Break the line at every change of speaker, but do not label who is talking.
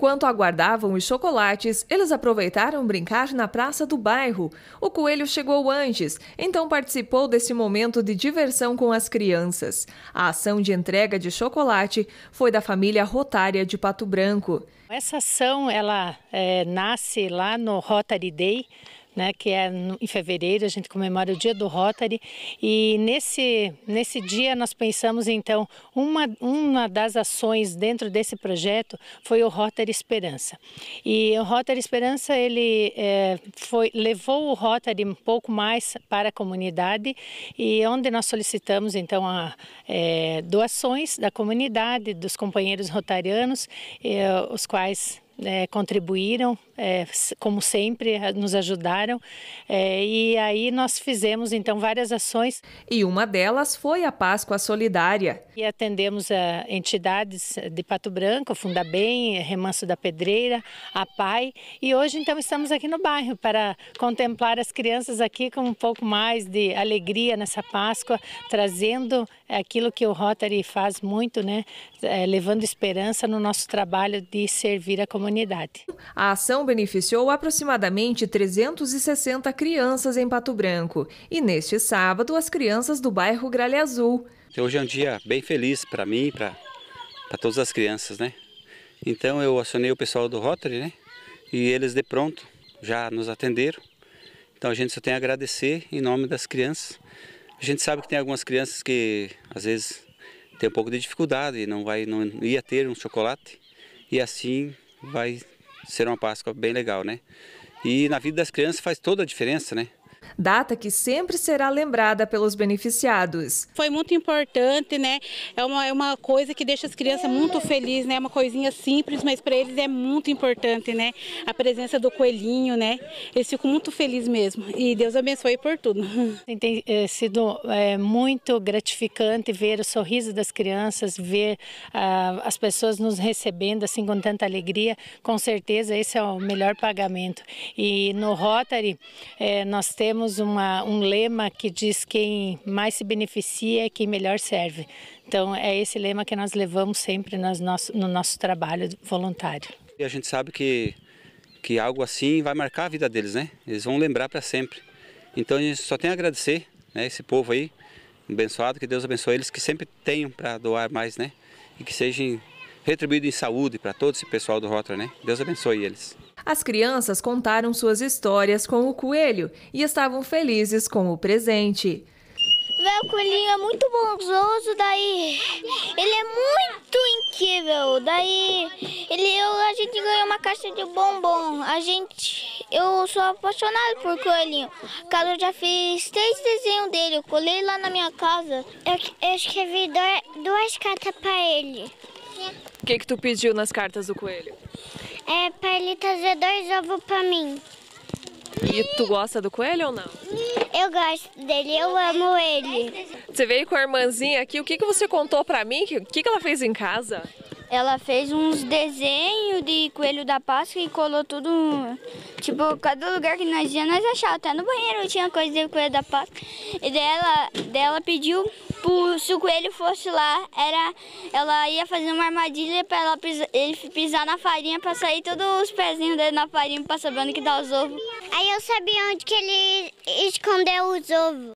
Enquanto aguardavam os chocolates, eles aproveitaram brincar na praça do bairro. O coelho chegou antes, então participou desse momento de diversão com as crianças. A ação de entrega de chocolate foi da família Rotária de Pato Branco.
Essa ação ela é, nasce lá no Rotary Day né, que é em fevereiro, a gente comemora o dia do Rotary e nesse, nesse dia nós pensamos então, uma, uma das ações dentro desse projeto foi o Rotary Esperança. E o Rotary Esperança, ele é, foi, levou o Rotary um pouco mais para a comunidade e onde nós solicitamos então a, é, doações da comunidade, dos companheiros rotarianos, é, os quais é, contribuíram, é, como sempre, nos ajudaram. É, e aí nós fizemos então várias ações. E uma delas foi a Páscoa Solidária. E atendemos a entidades de Pato Branco, Fundabem, Remanso da Pedreira, a PAI. E hoje então estamos aqui no bairro para contemplar as crianças aqui com um pouco mais de alegria nessa Páscoa, trazendo é aquilo que o Rotary faz muito, né? É, levando esperança no nosso trabalho de servir a comunidade. A ação beneficiou aproximadamente 360
crianças em Pato Branco. E neste sábado, as crianças do bairro Gralha Azul.
Então, hoje é um dia bem feliz para mim e para todas as crianças, né? Então eu acionei o pessoal do Rotary, né? E eles de pronto já nos atenderam. Então a gente só tem a agradecer em nome das crianças. A gente sabe que tem algumas crianças que às vezes tem um pouco de dificuldade, e não vai, não ia ter um chocolate e assim vai ser uma Páscoa bem legal, né? E na vida das crianças faz toda a diferença, né?
data que sempre será lembrada pelos beneficiados. Foi muito importante,
né? É uma, é uma coisa que deixa as crianças muito felizes, né? É uma coisinha simples, mas para eles é muito importante, né? A presença do coelhinho, né? Eles ficam muito felizes mesmo. E Deus abençoe por tudo. Tem é, sido é, muito gratificante ver o sorriso das crianças, ver ah, as pessoas nos recebendo assim com tanta alegria. Com certeza esse é o melhor pagamento. E no Rotary é, nós temos temos uma, um lema que diz quem mais se beneficia é quem melhor serve. Então é esse lema que nós levamos sempre nosso, no nosso trabalho voluntário.
E a gente sabe que, que algo assim vai marcar a vida deles, né? Eles vão lembrar para sempre. Então a gente só tem a agradecer né, esse povo aí, abençoado, que Deus abençoe eles, que sempre tenham para doar mais, né? E que sejam retribuídos em saúde para todo esse pessoal do Rotary, né? Deus abençoe eles.
As crianças contaram suas histórias com o coelho e estavam felizes com o presente. Meu coelhinho é muito bonzoso, daí ele é muito incrível. Daí ele, eu, a gente ganhou uma caixa de bombom. A gente, eu sou apaixonada por coelhinho. Cara, eu já fiz três desenhos dele, eu colei lá na minha casa. Eu, eu escrevi dois, duas cartas para ele. O que que tu pediu nas cartas do coelho? É para ele trazer dois ovos para mim. E tu gosta do coelho ou não? Eu gosto dele, eu amo ele. Você veio com a irmãzinha aqui, o que, que
você contou para mim? O que,
que ela fez em casa?
Ela fez uns desenhos de coelho da Páscoa e colou tudo. Tipo, cada lugar que nós ia, nós achava. Até no banheiro tinha coisa de coelho da Páscoa. E dela, dela pediu pro, se o coelho fosse lá, era, ela ia fazer uma armadilha pra ela ele pisar na farinha pra sair todos os pezinhos dele na farinha pra saber onde que dá os ovos. Aí eu sabia onde que ele escondeu os ovos.